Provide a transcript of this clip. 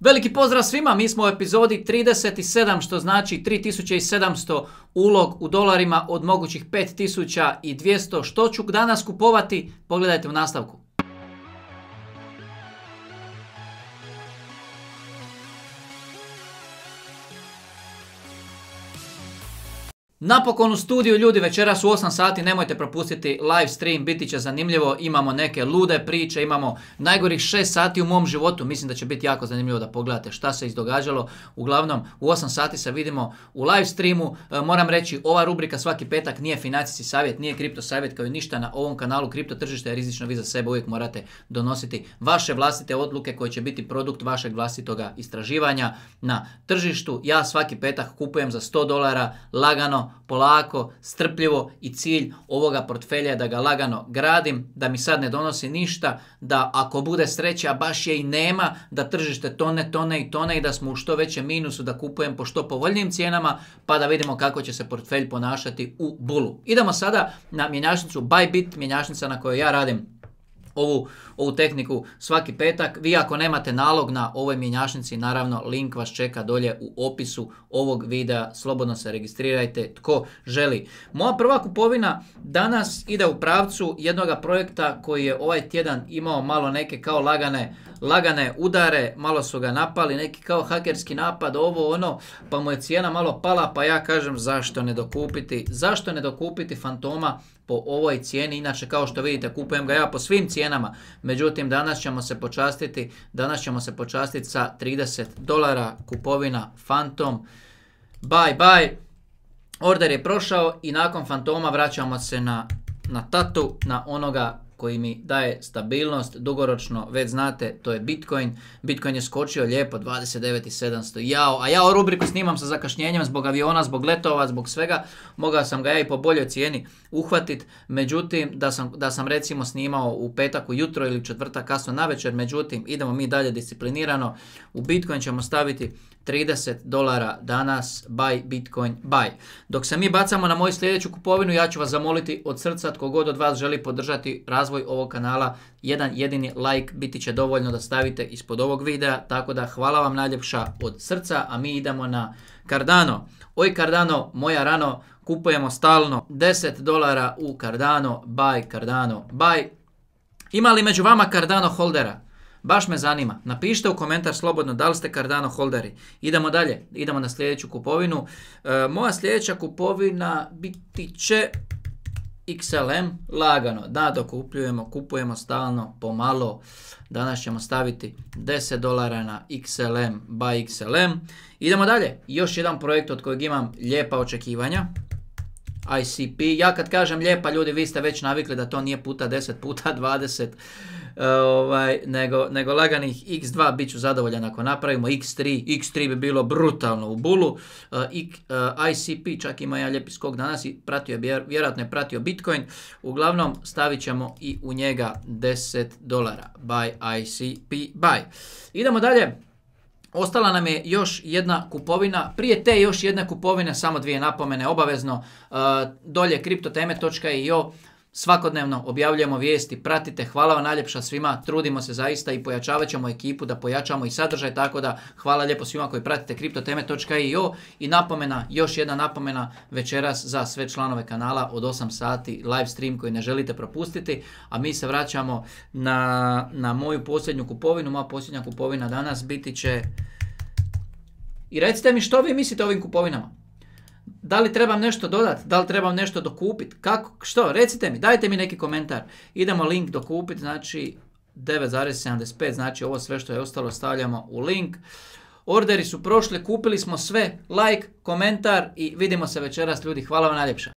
Veliki pozdrav svima, mi smo u epizodi 37 što znači 3700 ulog u dolarima od mogućih 5200 što ću danas kupovati, pogledajte u nastavku. Napokon u studiju ljudi večeras u 8 sati nemojte propustiti live stream, biti će zanimljivo, imamo neke lude priče, imamo najgorih 6 sati u mom životu, mislim da će biti jako zanimljivo da pogledate šta se izdogađalo. Uglavnom u 8 sati se vidimo u live streamu, e, moram reći ova rubrika svaki petak nije financijski savjet, nije kripto savjet kao i ništa na ovom kanalu kripto tržište je rizično vi za sebe uvijek morate donositi vaše vlastite odluke koje će biti produkt vašeg vlastitoga istraživanja na tržištu. Ja svaki petak kupujem za 100 dolara lagano polako, strpljivo i cilj ovoga portfelja je da ga lagano gradim, da mi sad ne donosi ništa, da ako bude sreća, baš je i nema, da tržište tone, tone i tone i da smo u što većem minusu, da kupujem po što povoljnijim cijenama, pa da vidimo kako će se portfelj ponašati u bulu. Idemo sada na mjenjačnicu Bybit, mjenjačnica na kojoj ja radim ovu, ovu tehniku svaki petak. Vi ako nemate nalog na ovoj mjenjačnici, naravno link vas čeka dolje u opisu ovog videa. Slobodno se registrirajte tko želi. Moja prva kupovina danas ide u pravcu jednog projekta koji je ovaj tjedan imao malo neke kao lagane lagane udare, malo su ga napali, neki kao hakerski napad, ovo ono, pa mu je cijena malo pala, pa ja kažem zašto ne dokupiti, zašto ne dokupiti Fantoma po ovoj cijeni, inače kao što vidite kupujem ga ja po svim cijenama, međutim danas ćemo se počastiti, danas ćemo se počastiti sa 30 dolara kupovina Fantom, bye bye, order je prošao i nakon Fantoma vraćamo se na na tatu, na onoga koji mi daje stabilnost, dugoročno, već znate, to je Bitcoin. Bitcoin je skočio lijepo, 29.700, jao, a ja o rubriku snimam sa zakašnjenjem zbog aviona, zbog letova, zbog svega, mogao sam ga ja i po boljoj cijeni uhvatit, međutim, da sam, da sam recimo snimao u petak ujutro ili četvrtak kasno navečer, međutim, idemo mi dalje disciplinirano, u Bitcoin ćemo staviti 30 dolara danas, buy Bitcoin, buy. Dok se mi bacamo na moju sljedeću kupovinu, ja ću vas zamoliti od srca, tko god od vas želi podržati razvoj ovog kanala, jedan jedini like biti će dovoljno da stavite ispod ovog videa, tako da hvala vam najljepša od srca, a mi idemo na Cardano. Oj Cardano, moja rano, kupujemo stalno 10 dolara u Cardano, buy Cardano, buy. Ima li među vama Cardano holdera? Baš me zanima. Napišite u komentar slobodno da li ste Cardano holderi. Idemo dalje. Idemo na sljedeću kupovinu. E, moja sljedeća kupovina biti će XLM lagano. Da, dokupljujemo, kupujemo stalno, pomalo. Danas ćemo staviti 10 dolara na XLM by XLM. Idemo dalje. Još jedan projekt od kojeg imam lijepa očekivanja. ICP. Ja kad kažem lijepa, ljudi, vi ste već navikli da to nije puta 10, puta 20. E, ovaj, nego, nego laganih x2 bit ću zadovoljan ako napravimo x3, x3 bi bilo brutalno u bulu, e, ICP e, čak ima ja lijepi skok danas i pratio vjerojatno je pratio Bitcoin, uglavnom stavit ćemo i u njega 10 dolara, buy ICP buy. Idemo dalje, Ostala nam je još jedna kupovina, prije te još jedne kupovine, samo dvije napomene, obavezno, dolje kriptoteme.io Svakodnevno objavljujemo vijesti, pratite, hvala vam najljepša svima, trudimo se zaista i pojačavat ćemo ekipu da pojačamo i sadržaj, tako da hvala lijepo svima koji pratite kriptoteme.io i napomena, još jedna napomena večeras za sve članove kanala od 8 sati live stream koji ne želite propustiti, a mi se vraćamo na, na moju posljednju kupovinu, moja posljednja kupovina danas biti će i recite mi što vi mislite o ovim kupovinama. Da li trebam nešto dodati? Da li trebam nešto dokupiti? Kako? Što? Recite mi, dajte mi neki komentar. Idemo link dokupiti, znači 9,75, znači ovo sve što je ostalo stavljamo u link. Orderi su prošli, kupili smo sve, like, komentar i vidimo se večeras ljudi. Hvala vam najljepša.